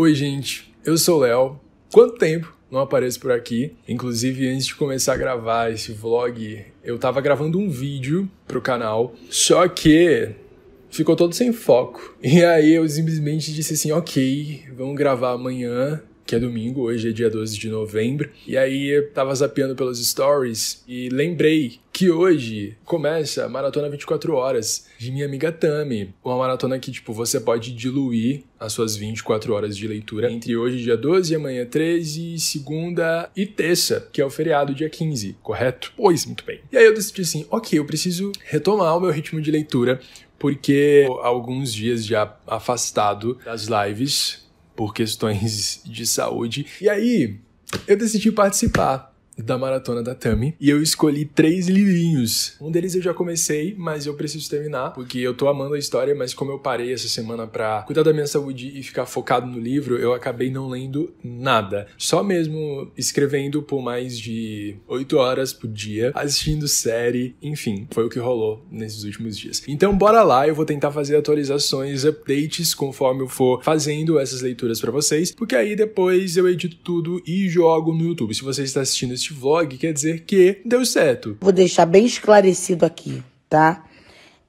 Oi, gente. Eu sou o Léo. Quanto tempo não apareço por aqui? Inclusive, antes de começar a gravar esse vlog, eu tava gravando um vídeo pro canal, só que ficou todo sem foco. E aí eu simplesmente disse assim: "OK, vamos gravar amanhã." Que é domingo, hoje é dia 12 de novembro. E aí eu tava zapeando pelas stories e lembrei que hoje começa a maratona 24 horas de minha amiga Tami. Uma maratona que, tipo, você pode diluir as suas 24 horas de leitura entre hoje, dia 12, amanhã 13, segunda e terça, que é o feriado, dia 15, correto? Pois, muito bem. E aí eu decidi assim, ok, eu preciso retomar o meu ritmo de leitura, porque alguns dias já afastado das lives por questões de saúde. E aí eu decidi participar da Maratona da Tami. E eu escolhi três livrinhos. Um deles eu já comecei, mas eu preciso terminar, porque eu tô amando a história, mas como eu parei essa semana pra cuidar da minha saúde e ficar focado no livro, eu acabei não lendo nada. Só mesmo escrevendo por mais de oito horas por dia, assistindo série, enfim, foi o que rolou nesses últimos dias. Então bora lá, eu vou tentar fazer atualizações, updates, conforme eu for fazendo essas leituras para vocês, porque aí depois eu edito tudo e jogo no YouTube. Se você está assistindo esse este vlog quer dizer que deu certo. Vou deixar bem esclarecido aqui, tá?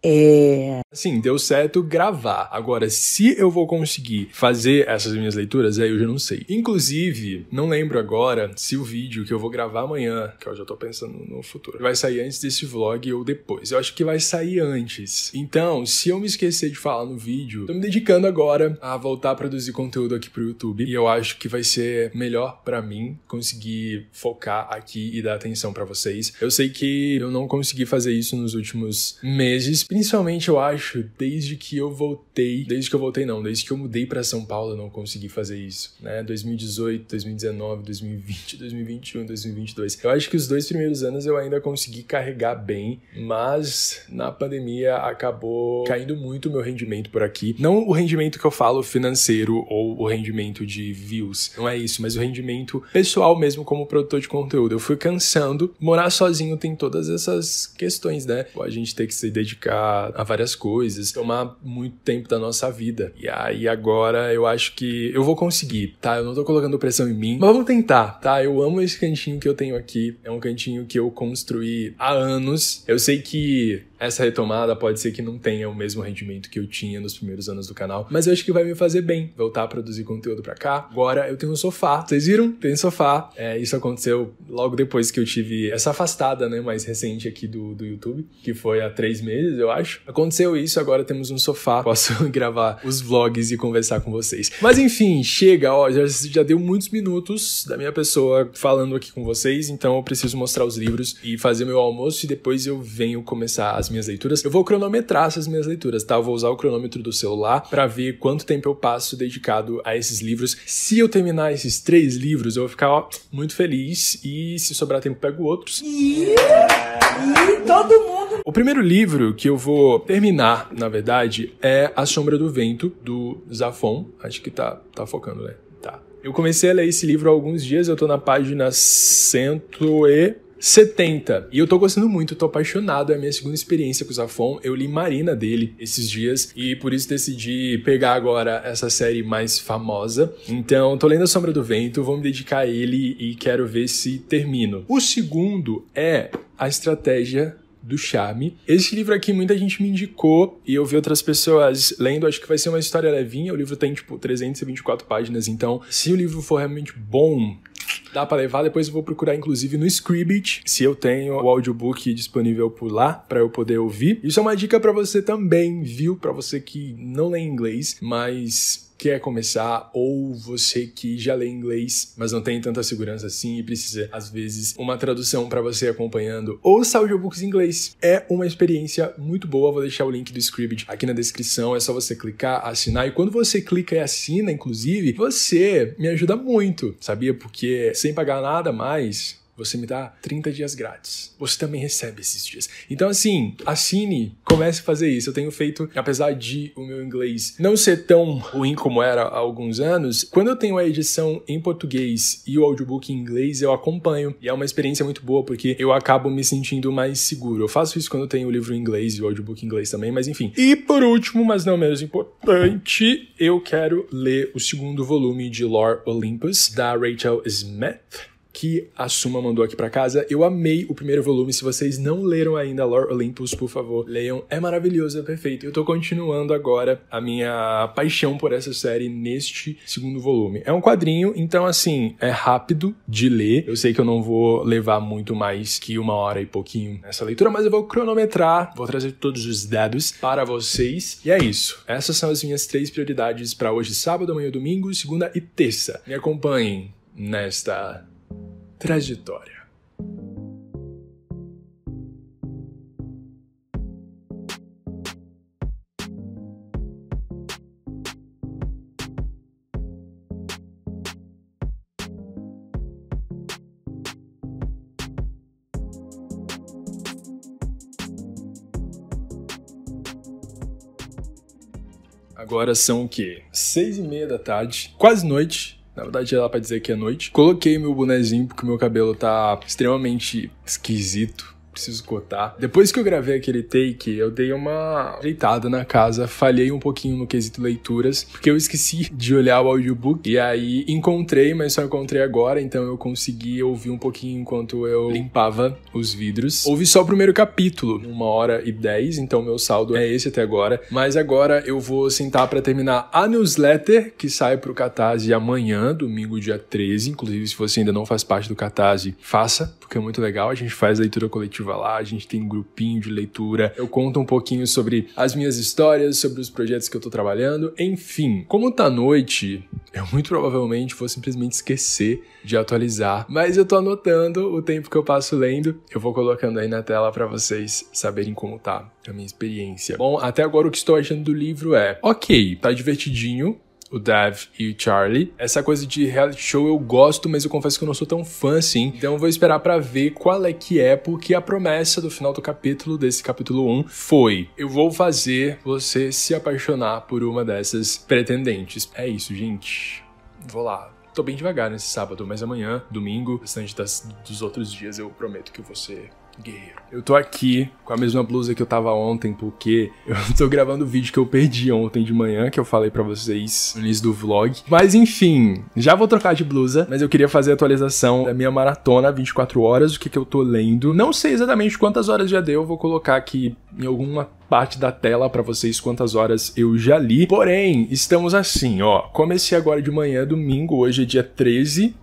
É... Sim, deu certo gravar. Agora, se eu vou conseguir fazer essas minhas leituras, aí eu já não sei. Inclusive, não lembro agora se o vídeo que eu vou gravar amanhã, que eu já tô pensando no futuro, vai sair antes desse vlog ou depois. Eu acho que vai sair antes. Então, se eu me esquecer de falar no vídeo, tô me dedicando agora a voltar a produzir conteúdo aqui pro YouTube. E eu acho que vai ser melhor para mim conseguir focar aqui e dar atenção para vocês. Eu sei que eu não consegui fazer isso nos últimos meses Principalmente eu acho, desde que eu voltei, desde que eu voltei não, desde que eu mudei para São Paulo, eu não consegui fazer isso, né? 2018, 2019, 2020, 2021, 2022. Eu acho que os dois primeiros anos eu ainda consegui carregar bem, mas na pandemia acabou caindo muito o meu rendimento por aqui. Não o rendimento que eu falo financeiro ou o rendimento de views, não é isso, mas o rendimento pessoal mesmo como produtor de conteúdo. Eu fui cansando, morar sozinho tem todas essas questões, né? A gente ter que se dedicar dedicar a várias coisas, tomar muito tempo da nossa vida. E aí agora eu acho que eu vou conseguir, tá? Eu não tô colocando pressão em mim, mas vamos tentar, tá? Eu amo esse cantinho que eu tenho aqui. É um cantinho que eu construí há anos. Eu sei que essa retomada pode ser que não tenha o mesmo rendimento que eu tinha nos primeiros anos do canal, mas eu acho que vai me fazer bem voltar a produzir conteúdo para cá. Agora eu tenho um sofá, vocês viram? Tem um sofá. É, isso aconteceu logo depois que eu tive essa afastada, né, mais recente aqui do, do YouTube, que foi há três meses. Eu eu acho. Aconteceu isso, agora temos um sofá, posso gravar os vlogs e conversar com vocês. Mas enfim, chega, ó, já, já deu muitos minutos da minha pessoa falando aqui com vocês, então eu preciso mostrar os livros e fazer meu almoço e depois eu venho começar as minhas leituras. Eu vou cronometrar essas minhas leituras, tá? Eu vou usar o cronômetro do celular para ver quanto tempo eu passo dedicado a esses livros. Se eu terminar esses três livros, eu vou ficar ó, muito feliz e se sobrar tempo pego outros. E, e todo mundo o primeiro livro que eu vou terminar, na verdade, é A Sombra do Vento, do Zafon. Acho que tá, tá focando, né? Tá. Eu comecei a ler esse livro há alguns dias, eu tô na página 100 e... 70. E eu tô gostando muito, tô apaixonado. É a minha segunda experiência com o Zafon. Eu li Marina dele esses dias e por isso decidi pegar agora essa série mais famosa. Então, tô lendo A Sombra do Vento, vou me dedicar a ele e quero ver se termino. O segundo é A Estratégia do Charme. Esse livro aqui muita gente me indicou e eu vi outras pessoas lendo, acho que vai ser uma história levinha. O livro tem tipo 324 páginas, então se o livro for realmente bom, dá para levar. Depois eu vou procurar, inclusive, no Scribd se eu tenho o audiobook disponível por lá para eu poder ouvir. Isso é uma dica para você também, viu? Para você que não lê inglês, mas quer começar ou você que já lê inglês, mas não tem tanta segurança assim e precisa, às vezes, uma tradução para você acompanhando, ouça audiobooks em inglês. É uma experiência muito boa. Vou deixar o link do Scribd aqui na descrição. É só você clicar, assinar. E quando você clica e assina, inclusive, você me ajuda muito, sabia? Porque sem pagar nada mais, você me dá 30 dias grátis. Você também recebe esses dias. Então, assim, assine, comece a fazer isso. Eu tenho feito, apesar de o meu inglês não ser tão ruim como era há alguns anos, quando eu tenho a edição em português e o audiobook em inglês, eu acompanho. E é uma experiência muito boa, porque eu acabo me sentindo mais seguro. Eu faço isso quando eu tenho o livro em inglês e o audiobook em inglês também, mas enfim. E por último, mas não menos importante, eu quero ler o segundo volume de Lore Olympus, da Rachel Smith que a Suma mandou aqui para casa. Eu amei o primeiro volume. Se vocês não leram ainda Lore Olympus, por favor, leiam. É maravilhoso, é perfeito. Eu tô continuando agora a minha paixão por essa série neste segundo volume. É um quadrinho, então assim, é rápido de ler. Eu sei que eu não vou levar muito mais que uma hora e pouquinho nessa leitura, mas eu vou cronometrar, vou trazer todos os dados para vocês. E é isso. Essas são as minhas três prioridades para hoje, sábado, amanhã, domingo, segunda e terça. Me acompanhem nesta trajetória. Agora são o quê? Seis e meia da tarde, quase noite, na verdade, era pra dizer que é noite. Coloquei meu bonezinho porque meu cabelo tá extremamente esquisito preciso cotar. Depois que eu gravei aquele take, eu dei uma ajeitada na casa, falhei um pouquinho no quesito leituras, porque eu esqueci de olhar o audiobook. E aí encontrei, mas só encontrei agora, então eu consegui ouvir um pouquinho enquanto eu limpava os vidros. Ouvi só o primeiro capítulo, uma hora e dez, então meu saldo é esse até agora. Mas agora eu vou sentar para terminar a newsletter, que sai pro Catarse amanhã, domingo, dia 13. Inclusive, se você ainda não faz parte do Catarse, faça, porque é muito legal. A gente faz leitura coletiva ativa lá, a gente tem um grupinho de leitura. Eu conto um pouquinho sobre as minhas histórias, sobre os projetos que eu tô trabalhando, enfim. Como tá noite, eu muito provavelmente vou simplesmente esquecer de atualizar, mas eu tô anotando o tempo que eu passo lendo. Eu vou colocando aí na tela para vocês saberem como tá a minha experiência. Bom, até agora o que estou achando do livro é: OK, tá divertidinho, o Dev e o Charlie. Essa coisa de reality show eu gosto, mas eu confesso que eu não sou tão fã assim. Então eu vou esperar para ver qual é que é, porque a promessa do final do capítulo, desse capítulo 1, foi: eu vou fazer você se apaixonar por uma dessas pretendentes. É isso, gente. Vou lá. Tô bem devagar nesse sábado, mas amanhã, domingo, bastante das, dos outros dias, eu prometo que você guerreiro. Eu tô aqui com a mesma blusa que eu tava ontem, porque eu tô gravando o vídeo que eu perdi ontem de manhã, que eu falei para vocês no início do vlog. Mas enfim, já vou trocar de blusa, mas eu queria fazer a atualização da minha maratona 24 horas, o que que eu tô lendo. Não sei exatamente quantas horas já deu, vou colocar aqui em alguma parte da tela para vocês quantas horas eu já li. Porém, estamos assim, ó. Comecei agora de manhã, domingo, hoje é dia 13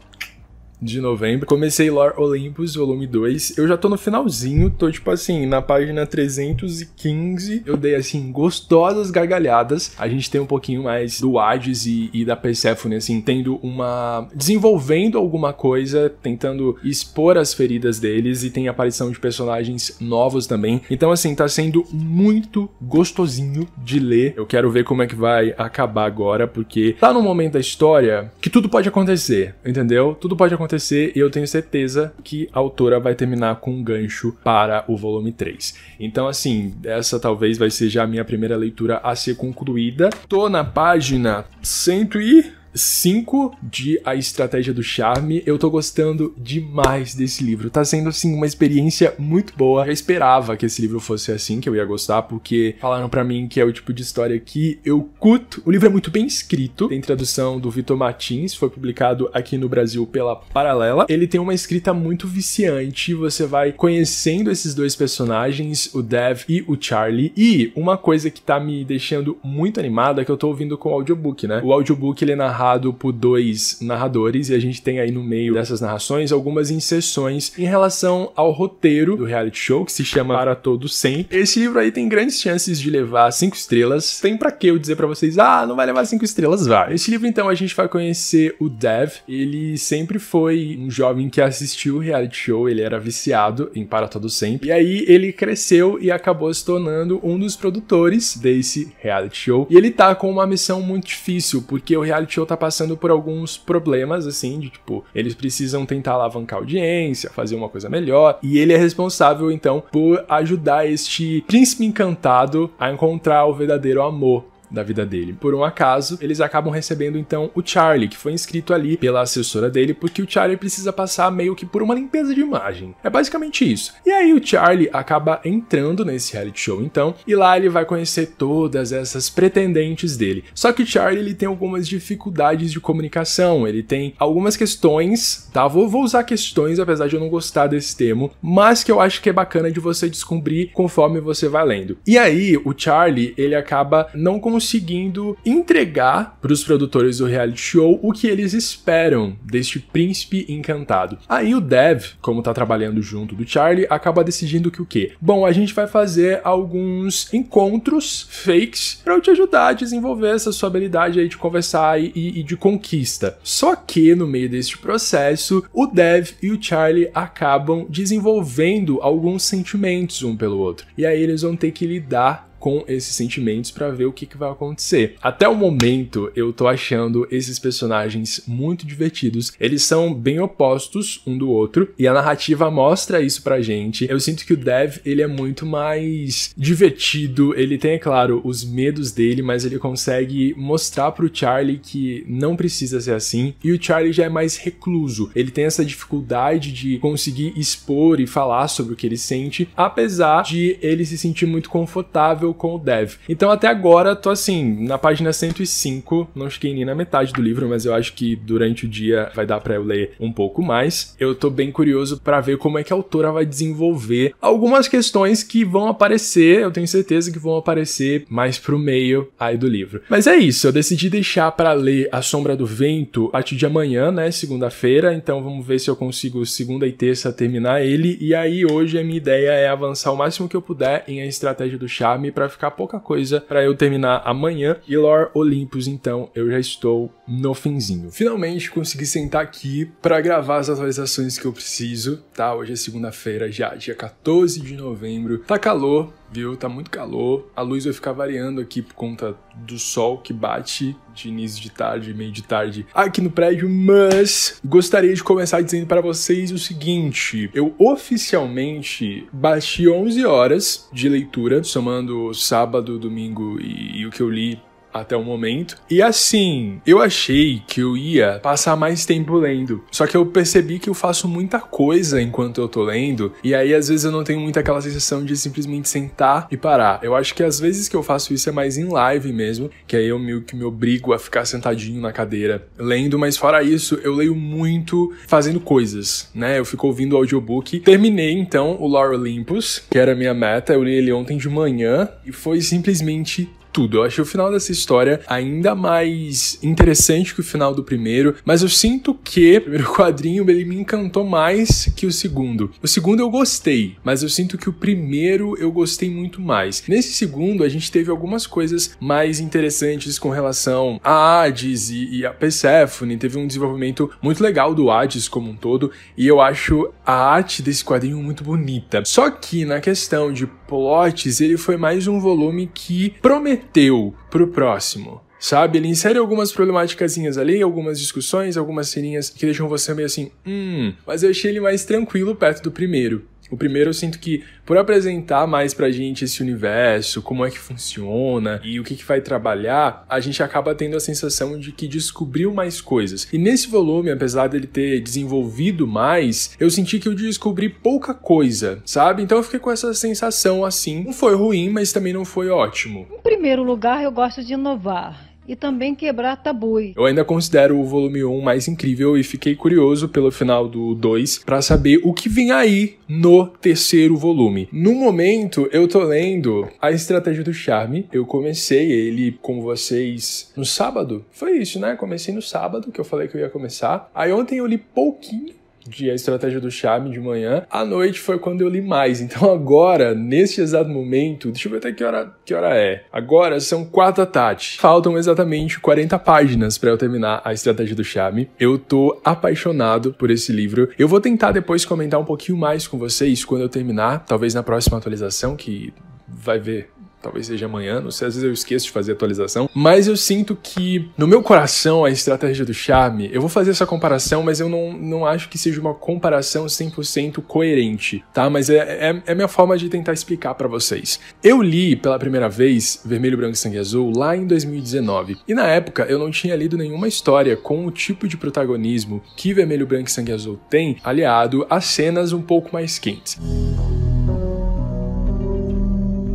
de novembro. Comecei Lore Olympus, volume 2. Eu já tô no finalzinho, tô tipo assim, na página 315. Eu dei assim, gostosas gargalhadas. A gente tem um pouquinho mais do Hades e, e da Persephone, assim, tendo uma. desenvolvendo alguma coisa, tentando expor as feridas deles e tem aparição de personagens novos também. Então, assim, tá sendo muito gostosinho de ler. Eu quero ver como é que vai acabar agora, porque tá num momento da história que tudo pode acontecer, entendeu? Tudo pode acontecer acontecer e eu tenho certeza que a autora vai terminar com um gancho para o volume 3. Então, assim, essa talvez vai ser já a minha primeira leitura a ser concluída. Tô na página cento e 5 de A Estratégia do Charme. Eu tô gostando demais desse livro. Tá sendo, assim, uma experiência muito boa. Eu esperava que esse livro fosse assim, que eu ia gostar, porque falaram para mim que é o tipo de história que eu curto. O livro é muito bem escrito, tem tradução do Vitor Martins, foi publicado aqui no Brasil pela Paralela. Ele tem uma escrita muito viciante, você vai conhecendo esses dois personagens, o Dev e o Charlie. E uma coisa que tá me deixando muito animada é que eu tô ouvindo com o audiobook, né? O audiobook ele é narrado narrado por dois narradores, e a gente tem aí no meio dessas narrações algumas inserções em relação ao roteiro do reality show, que se chama Para Todo Sempre. Esse livro aí tem grandes chances de levar cinco estrelas. Tem para que eu dizer para vocês, ah, não vai levar cinco estrelas, vai. Nesse livro, então, a gente vai conhecer o Dev. Ele sempre foi um jovem que assistiu o reality show, ele era viciado em Para Todo Sempre. E aí ele cresceu e acabou se tornando um dos produtores desse reality show. E ele tá com uma missão muito difícil, porque o reality show tá tá passando por alguns problemas, assim, de tipo, eles precisam tentar alavancar audiência, fazer uma coisa melhor, e ele é responsável, então, por ajudar este príncipe encantado a encontrar o verdadeiro amor da vida dele. Por um acaso, eles acabam recebendo então o Charlie, que foi inscrito ali pela assessora dele, porque o Charlie precisa passar meio que por uma limpeza de imagem. É basicamente isso. E aí o Charlie acaba entrando nesse reality show então, e lá ele vai conhecer todas essas pretendentes dele. Só que o Charlie ele tem algumas dificuldades de comunicação, ele tem algumas questões, tá? Vou, vou usar questões, apesar de eu não gostar desse termo, mas que eu acho que é bacana de você descobrir conforme você vai lendo. E aí o Charlie ele acaba não conseguindo conseguindo entregar para os produtores do reality show o que eles esperam deste príncipe encantado. Aí o Dev, como tá trabalhando junto do Charlie, acaba decidindo que o quê? Bom, a gente vai fazer alguns encontros fakes para eu te ajudar a desenvolver essa sua habilidade aí de conversar e, e, de conquista. Só que no meio deste processo, o Dev e o Charlie acabam desenvolvendo alguns sentimentos um pelo outro. E aí eles vão ter que lidar com esses sentimentos para ver o que, que vai acontecer. Até o momento, eu tô achando esses personagens muito divertidos. Eles são bem opostos um do outro e a narrativa mostra isso pra gente. Eu sinto que o Dev, ele é muito mais divertido, ele tem, é claro, os medos dele, mas ele consegue mostrar pro Charlie que não precisa ser assim. E o Charlie já é mais recluso. Ele tem essa dificuldade de conseguir expor e falar sobre o que ele sente, apesar de ele se sentir muito confortável com o dev. Então até agora tô assim, na página 105, não cheguei nem na metade do livro, mas eu acho que durante o dia vai dar para eu ler um pouco mais. Eu tô bem curioso para ver como é que a autora vai desenvolver algumas questões que vão aparecer, eu tenho certeza que vão aparecer mais pro meio aí do livro. Mas é isso, eu decidi deixar para ler A Sombra do Vento a partir de amanhã, né, segunda-feira, então vamos ver se eu consigo segunda e terça terminar ele e aí hoje a minha ideia é avançar o máximo que eu puder em A Estratégia do Charme para vai ficar pouca coisa para eu terminar amanhã. E Lore Olympus, então, eu já estou no finzinho. Finalmente consegui sentar aqui para gravar as atualizações que eu preciso, tá? Hoje é segunda-feira, já dia 14 de novembro. Tá calor, viu? Tá muito calor. A luz vai ficar variando aqui por conta do sol que bate de início de tarde, meio de tarde aqui no prédio, mas gostaria de começar dizendo para vocês o seguinte: eu oficialmente bati 11 horas de leitura, somando sábado, domingo e, e o que eu li até o momento. E assim, eu achei que eu ia passar mais tempo lendo. Só que eu percebi que eu faço muita coisa enquanto eu tô lendo, e aí às vezes eu não tenho muito aquela sensação de simplesmente sentar e parar. Eu acho que às vezes que eu faço isso é mais em live mesmo, que aí eu meio que me obrigo a ficar sentadinho na cadeira lendo, mas fora isso, eu leio muito fazendo coisas, né? Eu fico ouvindo audiobook. Terminei então o Laura Olympus, que era a minha meta, eu li ele ontem de manhã e foi simplesmente tudo. Eu achei o final dessa história ainda mais interessante que o final do primeiro, mas eu sinto que o primeiro quadrinho ele me encantou mais que o segundo. O segundo eu gostei, mas eu sinto que o primeiro eu gostei muito mais. Nesse segundo, a gente teve algumas coisas mais interessantes com relação a Hades e, e a Persephone. Teve um desenvolvimento muito legal do Hades como um todo, e eu acho a arte desse quadrinho muito bonita. Só que na questão de plots, ele foi mais um volume que prometeu teu pro próximo sabe? Ele insere algumas problemáticas ali, algumas discussões, algumas serinhas que deixam você meio assim, hum, mas eu achei ele mais tranquilo perto do primeiro. O primeiro eu sinto que, por apresentar mais pra gente esse universo, como é que funciona e o que, que vai trabalhar, a gente acaba tendo a sensação de que descobriu mais coisas. E nesse volume, apesar dele ter desenvolvido mais, eu senti que eu descobri pouca coisa, sabe? Então eu fiquei com essa sensação assim. Não foi ruim, mas também não foi ótimo. Em primeiro lugar, eu gosto de inovar e também quebrar tabus. Eu ainda considero o volume 1 mais incrível e fiquei curioso pelo final do 2 para saber o que vem aí no terceiro volume. No momento, eu tô lendo A Estratégia do Charme. Eu comecei ele com vocês no sábado. Foi isso, né? Comecei no sábado, que eu falei que eu ia começar. Aí ontem eu li pouquinho de A Estratégia do Charme de manhã. À noite foi quando eu li mais. Então agora, nesse exato momento, deixa eu ver até que hora, que hora é. Agora são quatro da tarde. Faltam exatamente 40 páginas para eu terminar A Estratégia do Charme. Eu tô apaixonado por esse livro. Eu vou tentar depois comentar um pouquinho mais com vocês quando eu terminar, talvez na próxima atualização que vai ver talvez seja amanhã, não sei, às vezes eu esqueço de fazer atualização, mas eu sinto que no meu coração a estratégia do charme, eu vou fazer essa comparação, mas eu não, não acho que seja uma comparação 100% coerente, tá? Mas é, é, é minha forma de tentar explicar para vocês. Eu li pela primeira vez Vermelho, Branco e Sangue Azul lá em 2019, e na época eu não tinha lido nenhuma história com o tipo de protagonismo que Vermelho, Branco e Sangue Azul tem, aliado a cenas um pouco mais quentes.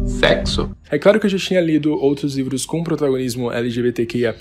Sexo é claro que eu já tinha lido outros livros com protagonismo LGBTQIA+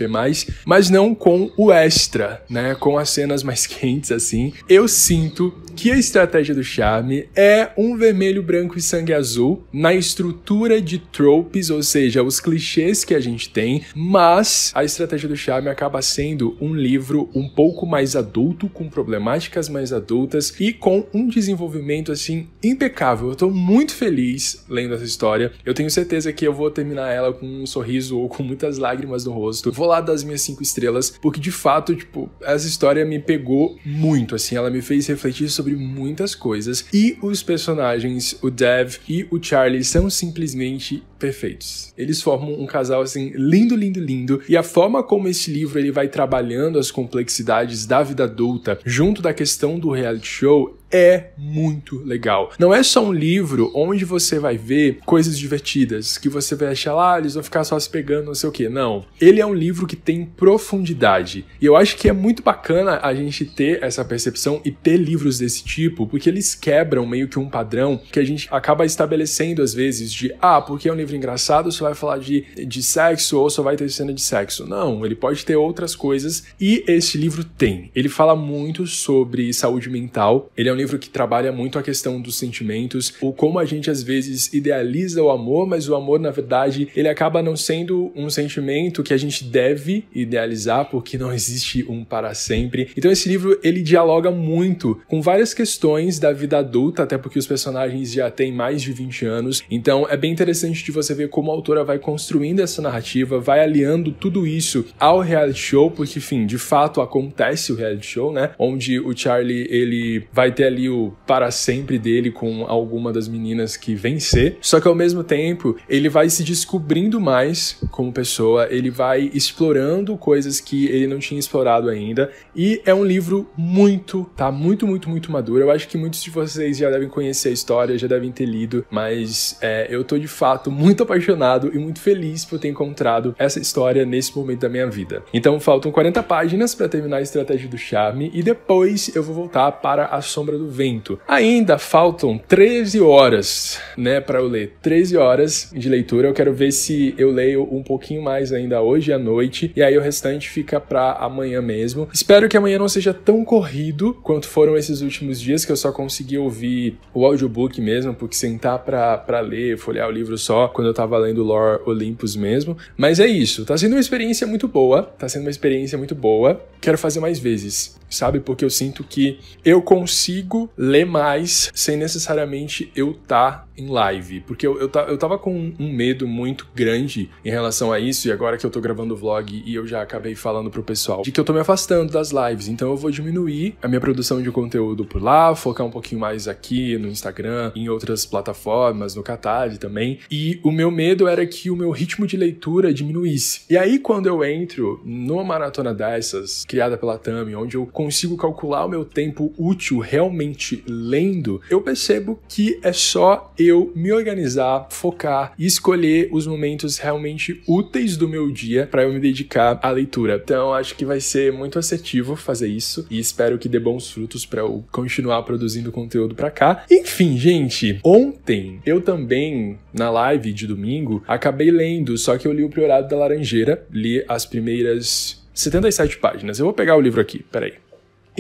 mas não com o extra, né? Com as cenas mais quentes, assim. Eu sinto que a estratégia do charme é um vermelho, branco e sangue azul na estrutura de tropes, ou seja, os clichês que a gente tem, mas a estratégia do charme acaba sendo um livro um pouco mais adulto, com problemáticas mais adultas e com um desenvolvimento, assim, impecável. Eu tô muito feliz lendo essa história. Eu tenho certeza que que eu vou terminar ela com um sorriso ou com muitas lágrimas no rosto. Vou lá das minhas cinco estrelas, porque de fato, tipo, essa história me pegou muito, assim, ela me fez refletir sobre muitas coisas. E os personagens, o Dev e o Charlie, são simplesmente perfeitos. Eles formam um casal assim lindo, lindo, lindo. E a forma como esse livro ele vai trabalhando as complexidades da vida adulta junto da questão do reality show é muito legal. Não é só um livro onde você vai ver coisas divertidas, que você vai achar lá, ah, eles vão ficar só se pegando, não sei o que. Não. Ele é um livro que tem profundidade. E eu acho que é muito bacana a gente ter essa percepção e ter livros desse tipo, porque eles quebram meio que um padrão que a gente acaba estabelecendo às vezes de, ah, porque é um livro livro engraçado só vai falar de, de sexo ou só vai ter cena de sexo. Não, ele pode ter outras coisas e esse livro tem. Ele fala muito sobre saúde mental, ele é um livro que trabalha muito a questão dos sentimentos, ou como a gente às vezes idealiza o amor, mas o amor, na verdade, ele acaba não sendo um sentimento que a gente deve idealizar, porque não existe um para sempre. Então esse livro, ele dialoga muito com várias questões da vida adulta, até porque os personagens já têm mais de 20 anos, então é bem interessante de você você vê como a autora vai construindo essa narrativa, vai aliando tudo isso ao reality show, porque, enfim, de fato acontece o reality show, né? Onde o Charlie, ele vai ter ali o para sempre dele com alguma das meninas que vencer. Só que ao mesmo tempo, ele vai se descobrindo mais como pessoa, ele vai explorando coisas que ele não tinha explorado ainda. E é um livro muito, tá? Muito, muito, muito maduro. Eu acho que muitos de vocês já devem conhecer a história, já devem ter lido, mas é, eu tô de fato muito muito apaixonado e muito feliz por ter encontrado essa história nesse momento da minha vida. Então faltam 40 páginas para terminar a estratégia do charme e depois eu vou voltar para a sombra do vento. Ainda faltam 13 horas, né, para eu ler. 13 horas de leitura. Eu quero ver se eu leio um pouquinho mais ainda hoje à noite e aí o restante fica para amanhã mesmo. Espero que amanhã não seja tão corrido quanto foram esses últimos dias que eu só consegui ouvir o audiobook mesmo, porque sentar para ler, folhear o livro só quando eu tava lendo Lore Olympus mesmo. Mas é isso, tá sendo uma experiência muito boa, tá sendo uma experiência muito boa. Quero fazer mais vezes sabe? Porque eu sinto que eu consigo ler mais sem necessariamente eu estar tá em live. Porque eu, eu, tá, eu tava com um medo muito grande em relação a isso, e agora que eu tô gravando o vlog e eu já acabei falando pro pessoal de que eu tô me afastando das lives. Então eu vou diminuir a minha produção de conteúdo por lá, focar um pouquinho mais aqui no Instagram, em outras plataformas, no Catad também. E o meu medo era que o meu ritmo de leitura diminuísse. E aí, quando eu entro numa maratona dessas, criada pela Tami, onde eu consigo calcular o meu tempo útil realmente lendo, eu percebo que é só eu me organizar, focar e escolher os momentos realmente úteis do meu dia para eu me dedicar à leitura. Então, acho que vai ser muito assertivo fazer isso e espero que dê bons frutos para eu continuar produzindo conteúdo para cá. Enfim, gente, ontem eu também na live de domingo acabei lendo, só que eu li o Priorado da Laranjeira, li as primeiras 77 páginas. Eu vou pegar o livro aqui, peraí.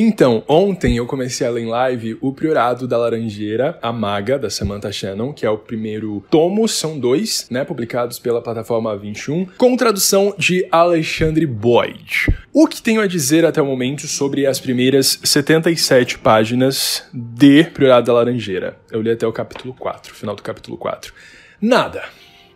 Então, ontem eu comecei a ler em live O Priorado da Laranjeira, A Maga, da Samantha Shannon, que é o primeiro tomo, são dois, né, publicados pela plataforma 21, com tradução de Alexandre Boyd. O que tenho a dizer até o momento sobre as primeiras 77 páginas de Priorado da Laranjeira? Eu li até o capítulo 4, final do capítulo 4. Nada.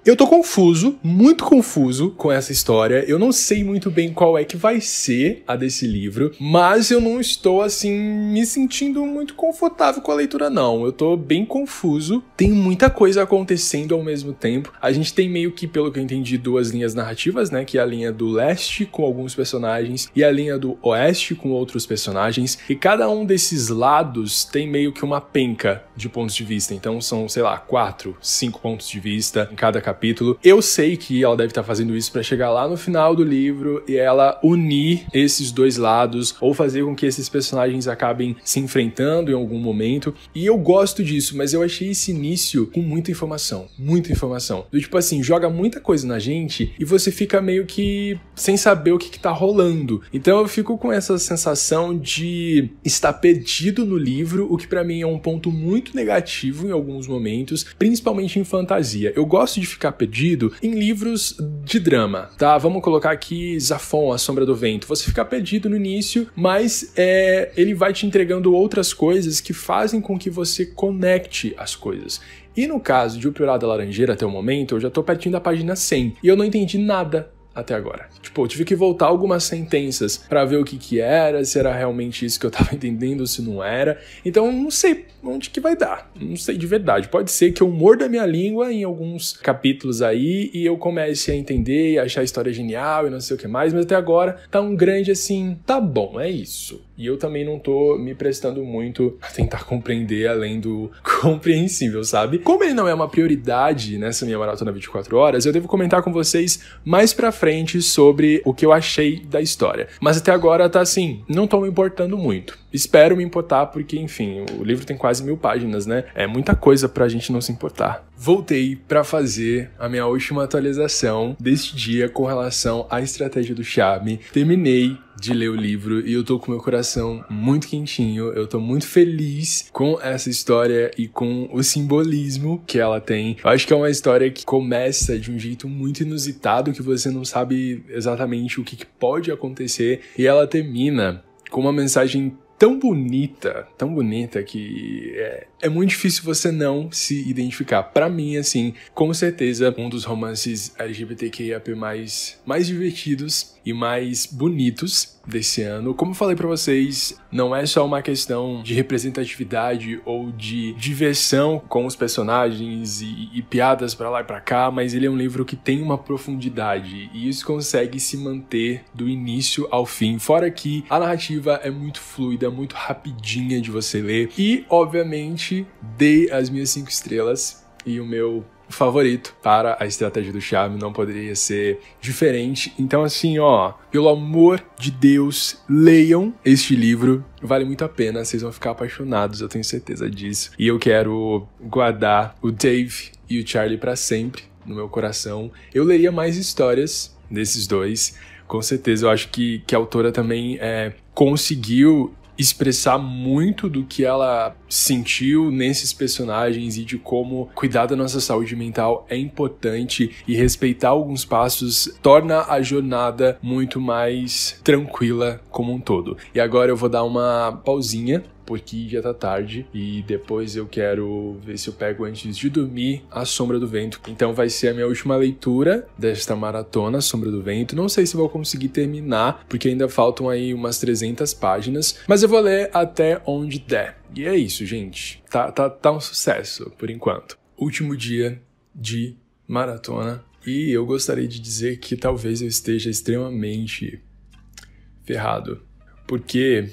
Eu tô confuso, muito confuso com essa história. Eu não sei muito bem qual é que vai ser a desse livro, mas eu não estou assim me sentindo muito confortável com a leitura não. Eu tô bem confuso. Tem muita coisa acontecendo ao mesmo tempo. A gente tem meio que, pelo que eu entendi, duas linhas narrativas, né, que é a linha do leste com alguns personagens e a linha do oeste com outros personagens, e cada um desses lados tem meio que uma penca de pontos de vista. Então são, sei lá, quatro, cinco pontos de vista em cada capítulo capítulo. Eu sei que ela deve estar fazendo isso para chegar lá no final do livro e ela unir esses dois lados ou fazer com que esses personagens acabem se enfrentando em algum momento. E eu gosto disso, mas eu achei esse início com muita informação, muita informação. Do tipo assim, joga muita coisa na gente e você fica meio que sem saber o que, que tá rolando. Então eu fico com essa sensação de estar perdido no livro, o que para mim é um ponto muito negativo em alguns momentos, principalmente em fantasia. Eu gosto de ficar ficar pedido em livros de drama, tá? Vamos colocar aqui Zafon, A Sombra do Vento. Você fica perdido no início, mas é, ele vai te entregando outras coisas que fazem com que você conecte as coisas. E no caso de O Piorado da Laranjeira, até o momento, eu já tô pertinho da página 100 e eu não entendi nada até agora. Tipo, eu tive que voltar algumas sentenças para ver o que que era, se era realmente isso que eu tava entendendo, se não era. Então, não sei onde que vai dar. Não sei de verdade. Pode ser que eu morda minha língua em alguns capítulos aí e eu comece a entender e achar a história genial e não sei o que mais, mas até agora tá um grande assim, tá bom, é isso. E eu também não tô me prestando muito a tentar compreender além do compreensível, sabe? Como ele não é uma prioridade nessa minha maratona 24 horas, eu devo comentar com vocês mais pra frente frente sobre o que eu achei da história. Mas até agora tá assim, não tô me importando muito. Espero me importar, porque, enfim, o livro tem quase mil páginas, né? É muita coisa pra gente não se importar. Voltei para fazer a minha última atualização deste dia com relação à estratégia do charme Terminei de ler o livro e eu tô com meu coração muito quentinho, eu tô muito feliz com essa história e com o simbolismo que ela tem. Eu acho que é uma história que começa de um jeito muito inusitado que você não sabe exatamente o que, que pode acontecer e ela termina com uma mensagem tão bonita, tão bonita que é, é muito difícil você não se identificar. Para mim, assim, com certeza, um dos romances LGBTQIAP mais, mais divertidos e mais bonitos desse ano. Como eu falei para vocês, não é só uma questão de representatividade ou de diversão com os personagens e, e piadas para lá e para cá, mas ele é um livro que tem uma profundidade e isso consegue se manter do início ao fim. Fora que a narrativa é muito fluida, muito rapidinha de você ler e, obviamente, dei as minhas cinco estrelas e o meu favorito para a estratégia do charme, não poderia ser diferente. Então assim, ó, pelo amor de Deus, leiam este livro, vale muito a pena, vocês vão ficar apaixonados, eu tenho certeza disso. E eu quero guardar o Dave e o Charlie para sempre no meu coração. Eu leria mais histórias desses dois. Com certeza, eu acho que, que a autora também é, conseguiu expressar muito do que ela sentiu nesses personagens e de como cuidar da nossa saúde mental é importante e respeitar alguns passos torna a jornada muito mais tranquila como um todo. E agora eu vou dar uma pausinha porque já tá tarde e depois eu quero ver se eu pego antes de dormir A Sombra do Vento. Então vai ser a minha última leitura desta maratona, Sombra do Vento. Não sei se vou conseguir terminar, porque ainda faltam aí umas 300 páginas, mas eu vou ler até onde der. E é isso, gente. Tá, tá, tá um sucesso por enquanto. Último dia de maratona. E eu gostaria de dizer que talvez eu esteja extremamente ferrado. Porque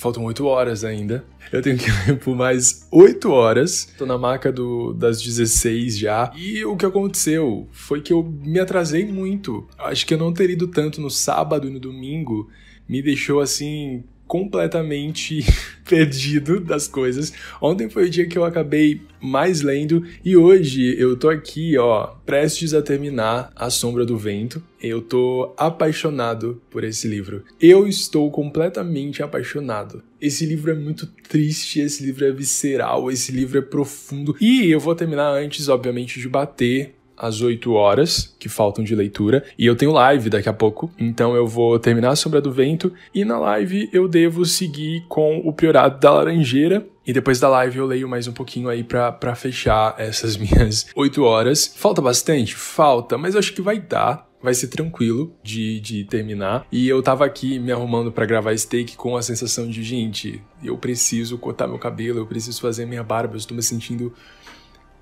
Faltam 8 horas ainda. Eu tenho que ir por mais 8 horas. Tô na maca do, das 16 já. E o que aconteceu foi que eu me atrasei muito. Acho que eu não ter ido tanto no sábado e no domingo me deixou assim completamente perdido das coisas. Ontem foi o dia que eu acabei mais lendo e hoje eu tô aqui, ó, prestes a terminar A Sombra do Vento. Eu tô apaixonado por esse livro. Eu estou completamente apaixonado. Esse livro é muito triste, esse livro é visceral, esse livro é profundo. E eu vou terminar antes, obviamente, de bater às 8 horas, que faltam de leitura, e eu tenho live daqui a pouco, então eu vou terminar a Sombra do Vento, e na live eu devo seguir com o Priorado da Laranjeira, e depois da live eu leio mais um pouquinho aí para fechar essas minhas 8 horas. Falta bastante? Falta, mas eu acho que vai dar vai ser tranquilo de, de terminar. E eu tava aqui me arrumando para gravar esse take com a sensação de, gente, eu preciso cortar meu cabelo, eu preciso fazer minha barba, eu estou me sentindo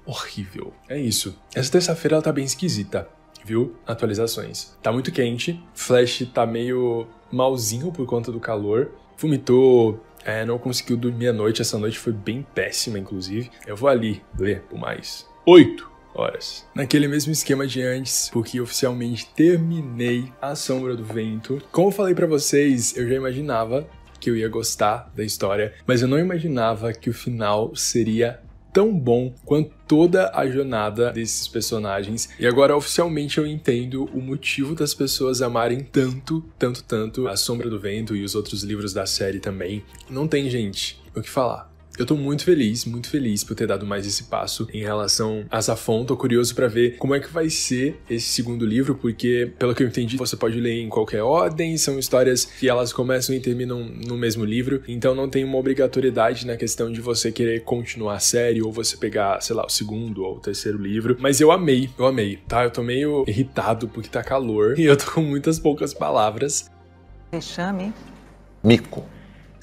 horrível. É isso. Essa terça-feira ela tá bem esquisita, viu? Atualizações. Tá muito quente, Flash tá meio malzinho por conta do calor, vomitou, é, não conseguiu dormir à noite, essa noite foi bem péssima, inclusive. Eu vou ali ler por mais. oito horas. Naquele mesmo esquema de antes, porque oficialmente terminei A Sombra do Vento. Como falei para vocês, eu já imaginava que eu ia gostar da história, mas eu não imaginava que o final seria tão bom quanto toda a jornada desses personagens. E agora oficialmente eu entendo o motivo das pessoas amarem tanto, tanto, tanto A Sombra do Vento e os outros livros da série também. Não tem, gente, o que falar. Eu tô muito feliz, muito feliz por ter dado mais esse passo em relação a Safon. Tô curioso para ver como é que vai ser esse segundo livro, porque, pelo que eu entendi, você pode ler em qualquer ordem, são histórias que elas começam e terminam no mesmo livro, então não tem uma obrigatoriedade na questão de você querer continuar a série ou você pegar, sei lá, o segundo ou o terceiro livro. Mas eu amei, eu amei, tá? Eu tô meio irritado porque tá calor e eu tô com muitas poucas palavras. chame. Mico.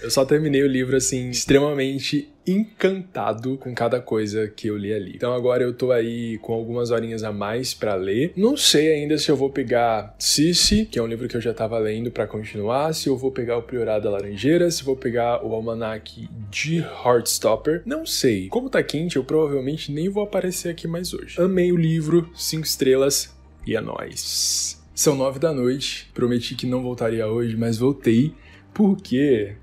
Eu só terminei o livro, assim, extremamente encantado com cada coisa que eu li ali. Então agora eu tô aí com algumas horinhas a mais para ler. Não sei ainda se eu vou pegar Cici, que é um livro que eu já tava lendo para continuar, se eu vou pegar o Priorado da Laranjeira, se vou pegar o Almanac de Heartstopper. Não sei. Como tá quente, eu provavelmente nem vou aparecer aqui mais hoje. Amei o livro, cinco estrelas e é nóis. São nove da noite, prometi que não voltaria hoje, mas voltei, porque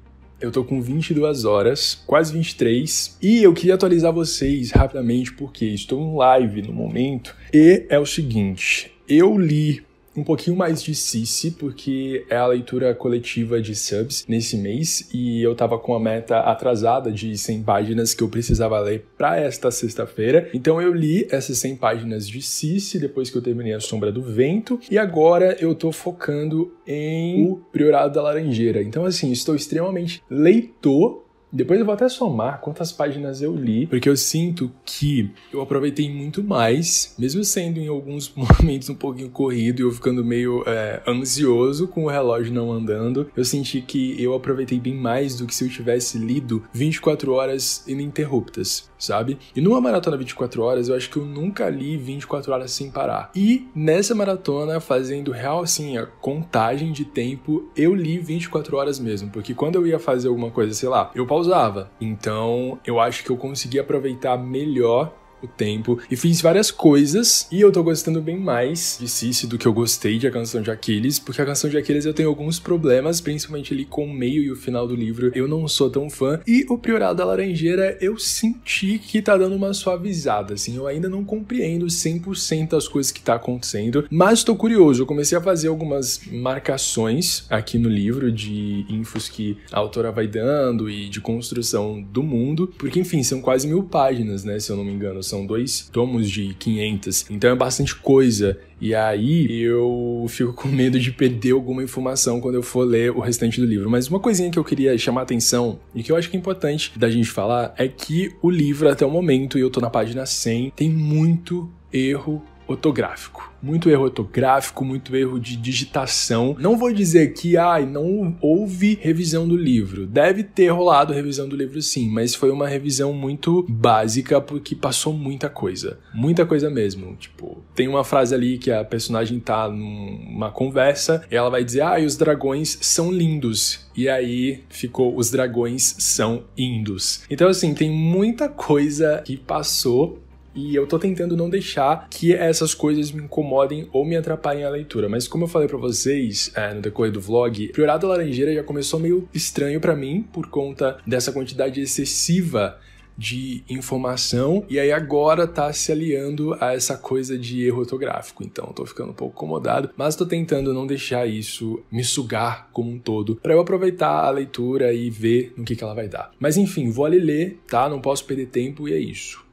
eu tô com 22 horas, quase 23, e eu queria atualizar vocês rapidamente porque estou em live no momento. E é o seguinte, eu li um pouquinho mais de Cici, porque é a leitura coletiva de subs nesse mês e eu tava com a meta atrasada de 100 páginas que eu precisava ler para esta sexta-feira. Então eu li essas 100 páginas de Cici depois que eu terminei A Sombra do Vento e agora eu tô focando em O Priorado da Laranjeira. Então assim, estou extremamente leitor depois eu vou até somar quantas páginas eu li, porque eu sinto que eu aproveitei muito mais, mesmo sendo em alguns momentos um pouquinho corrido e eu ficando meio é, ansioso com o relógio não andando. Eu senti que eu aproveitei bem mais do que se eu tivesse lido 24 horas ininterruptas, sabe? E numa maratona 24 horas, eu acho que eu nunca li 24 horas sem parar. E nessa maratona, fazendo real assim a contagem de tempo, eu li 24 horas mesmo, porque quando eu ia fazer alguma coisa, sei lá, eu pausava usava. Então eu acho que eu consegui aproveitar melhor o tempo e fiz várias coisas e eu tô gostando bem mais de Cici do que eu gostei de A Canção de Aquiles, porque A Canção de Aquiles eu tenho alguns problemas, principalmente ali com o meio e o final do livro, eu não sou tão fã. E O Priorado da Laranjeira eu senti que tá dando uma suavizada, assim, eu ainda não compreendo 100% as coisas que tá acontecendo, mas tô curioso, eu comecei a fazer algumas marcações aqui no livro de infos que a autora vai dando e de construção do mundo, porque enfim, são quase mil páginas, né, se eu não me engano, são dois tomos de 500, então é bastante coisa. E aí eu fico com medo de perder alguma informação quando eu for ler o restante do livro. Mas uma coisinha que eu queria chamar atenção e que eu acho que é importante da gente falar é que o livro até o momento, e eu tô na página 100, tem muito erro ortográfico. Muito erro ortográfico, muito erro de digitação. Não vou dizer que ai, ah, não houve revisão do livro. Deve ter rolado revisão do livro sim, mas foi uma revisão muito básica porque passou muita coisa. Muita coisa mesmo. Tipo, tem uma frase ali que a personagem tá numa conversa e ela vai dizer: "Ah, os dragões são lindos". E aí ficou os dragões são indos. Então assim, tem muita coisa que passou e eu tô tentando não deixar que essas coisas me incomodem ou me atrapalhem a leitura. Mas como eu falei para vocês é, no decorrer do vlog, Priorado Laranjeira já começou meio estranho para mim por conta dessa quantidade excessiva de informação e aí agora tá se aliando a essa coisa de erro ortográfico. Então tô ficando um pouco incomodado, mas tô tentando não deixar isso me sugar como um todo, para eu aproveitar a leitura e ver no que que ela vai dar. Mas enfim, vou ali ler, tá? Não posso perder tempo e é isso.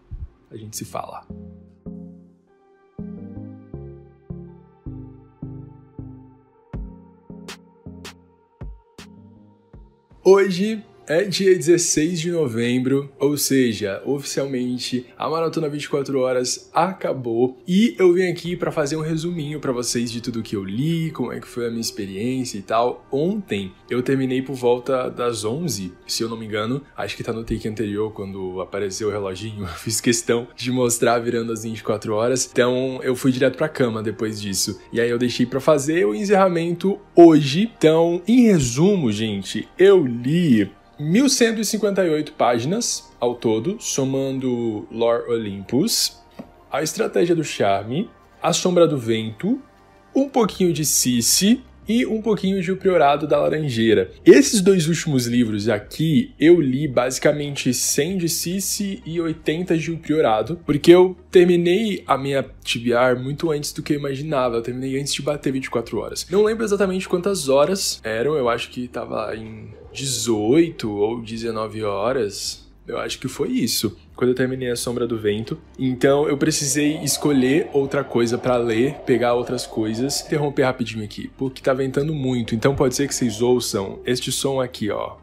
A gente se fala. Hoje é dia 16 de novembro, ou seja, oficialmente a maratona 24 horas acabou e eu vim aqui para fazer um resuminho para vocês de tudo que eu li, como é que foi a minha experiência e tal. Ontem eu terminei por volta das 11, se eu não me engano, acho que tá no take anterior quando apareceu o reloginho, eu fiz questão de mostrar virando as 24 horas. Então eu fui direto para cama depois disso. E aí eu deixei para fazer o encerramento hoje. Então, em resumo, gente, eu li 1158 páginas ao todo, somando Lore Olympus, A Estratégia do Charme, A Sombra do Vento, um pouquinho de Cici, e um pouquinho de O Priorado da Laranjeira. Esses dois últimos livros aqui eu li basicamente 100 de Cici e 80 de O Priorado, porque eu terminei a minha TBR muito antes do que eu imaginava, eu terminei antes de bater 24 horas. Não lembro exatamente quantas horas eram, eu acho que tava em 18 ou 19 horas. Eu acho que foi isso quando eu terminei A Sombra do Vento. Então eu precisei escolher outra coisa para ler, pegar outras coisas. Interromper rapidinho aqui, porque tá ventando muito, então pode ser que vocês ouçam este som aqui, ó.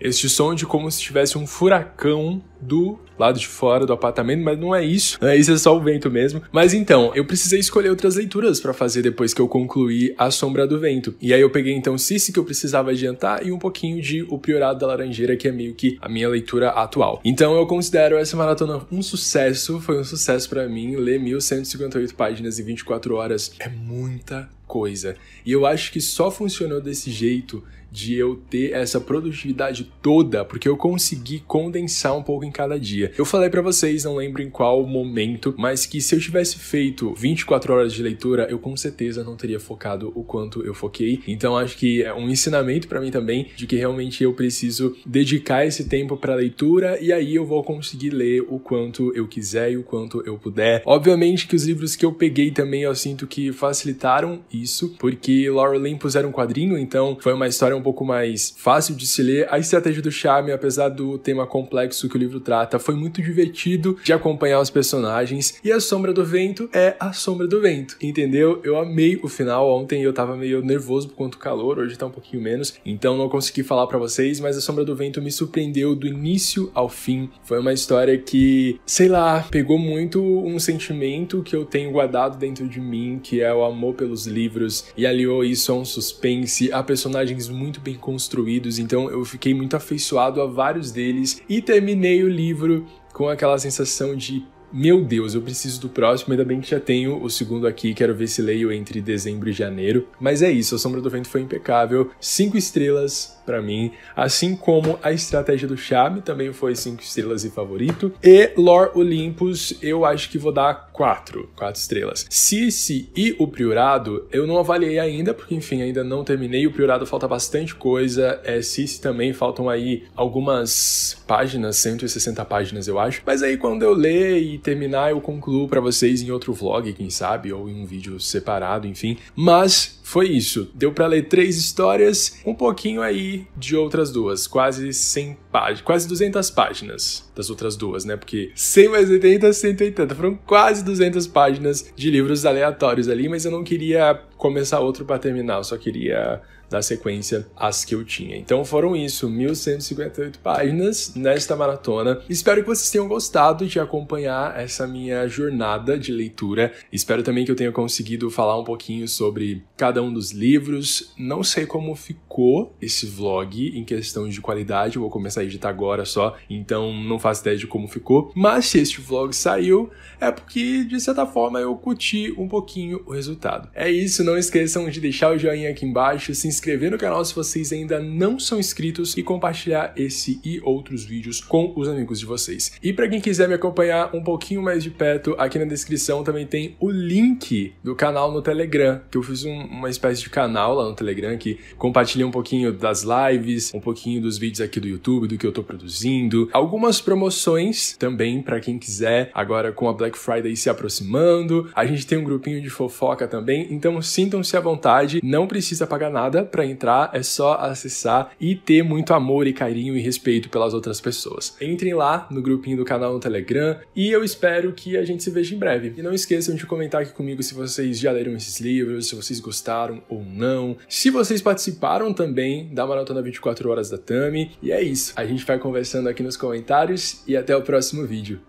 este som é de como se tivesse um furacão do lado de fora do apartamento, mas não é isso, né? isso é só o vento mesmo. Mas então, eu precisei escolher outras leituras para fazer depois que eu concluí A Sombra do Vento. E aí eu peguei então Cici que eu precisava adiantar e um pouquinho de O Priorado da Laranjeira, que é meio que a minha leitura atual. Então eu considero essa maratona um sucesso, foi um sucesso para mim, ler 1158 páginas em 24 horas é muita coisa. E eu acho que só funcionou desse jeito de eu ter essa produtividade toda, porque eu consegui condensar um pouco em cada dia. Eu falei para vocês, não lembro em qual momento, mas que se eu tivesse feito 24 horas de leitura, eu com certeza não teria focado o quanto eu foquei. Então acho que é um ensinamento para mim também de que realmente eu preciso dedicar esse tempo para leitura e aí eu vou conseguir ler o quanto eu quiser e o quanto eu puder. Obviamente que os livros que eu peguei também eu sinto que facilitaram isso, porque Laura Limpos era um quadrinho, então foi uma história um pouco mais fácil de se ler. A estratégia do Charme, apesar do tema complexo que o livro trata, foi muito divertido de acompanhar os personagens. E a Sombra do Vento é a Sombra do Vento, entendeu? Eu amei o final. Ontem eu tava meio nervoso por quanto calor, hoje tá um pouquinho menos, então não consegui falar para vocês, mas a Sombra do Vento me surpreendeu do início ao fim. Foi uma história que, sei lá, pegou muito um sentimento que eu tenho guardado dentro de mim, que é o amor pelos livros, e aliou isso a um suspense, a personagens muito muito bem construídos, então eu fiquei muito afeiçoado a vários deles e terminei o livro com aquela sensação de meu Deus, eu preciso do próximo, ainda bem que já tenho o segundo aqui, quero ver se leio entre dezembro e janeiro. Mas é isso, A Sombra do Vento foi impecável, cinco estrelas, para mim, assim como a estratégia do Charme também foi 5 estrelas e favorito. E Lore Olympus, eu acho que vou dar 4, 4 estrelas. Cici e o Priorado, eu não avaliei ainda, porque enfim, ainda não terminei. O Priorado falta bastante coisa. É, também faltam aí algumas páginas, 160 páginas, eu acho. Mas aí quando eu ler e terminar, eu concluo para vocês em outro vlog, quem sabe, ou em um vídeo separado, enfim. Mas foi isso. Deu para ler três histórias, um pouquinho aí de outras duas, quase 100 páginas, quase 200 páginas das outras duas, né? Porque 100 mais 80, 180, foram quase 200 páginas de livros aleatórios ali, mas eu não queria começar outro para terminar, eu só queria na sequência as que eu tinha. Então foram isso, 1158 páginas nesta maratona. Espero que vocês tenham gostado de acompanhar essa minha jornada de leitura. Espero também que eu tenha conseguido falar um pouquinho sobre cada um dos livros. Não sei como ficou esse vlog em questão de qualidade, eu vou começar a editar agora só, então não faço ideia de como ficou. Mas se este vlog saiu, é porque de certa forma eu curti um pouquinho o resultado. É isso, não esqueçam de deixar o joinha aqui embaixo, se inscrever no canal se vocês ainda não são inscritos e compartilhar esse e outros vídeos com os amigos de vocês. E para quem quiser me acompanhar um pouquinho mais de perto, aqui na descrição também tem o link do canal no Telegram, que eu fiz um, uma espécie de canal lá no Telegram que compartilha um pouquinho das lives, um pouquinho dos vídeos aqui do YouTube, do que eu tô produzindo, algumas promoções também para quem quiser, agora com a Black Friday se aproximando. A gente tem um grupinho de fofoca também, então sintam-se à vontade, não precisa pagar nada, para entrar, é só acessar e ter muito amor e carinho e respeito pelas outras pessoas. Entrem lá no grupinho do canal no Telegram e eu espero que a gente se veja em breve. E não esqueçam de comentar aqui comigo se vocês já leram esses livros, se vocês gostaram ou não, se vocês participaram também da Maratona 24 Horas da Tami. E é isso, a gente vai conversando aqui nos comentários e até o próximo vídeo.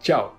Tchau!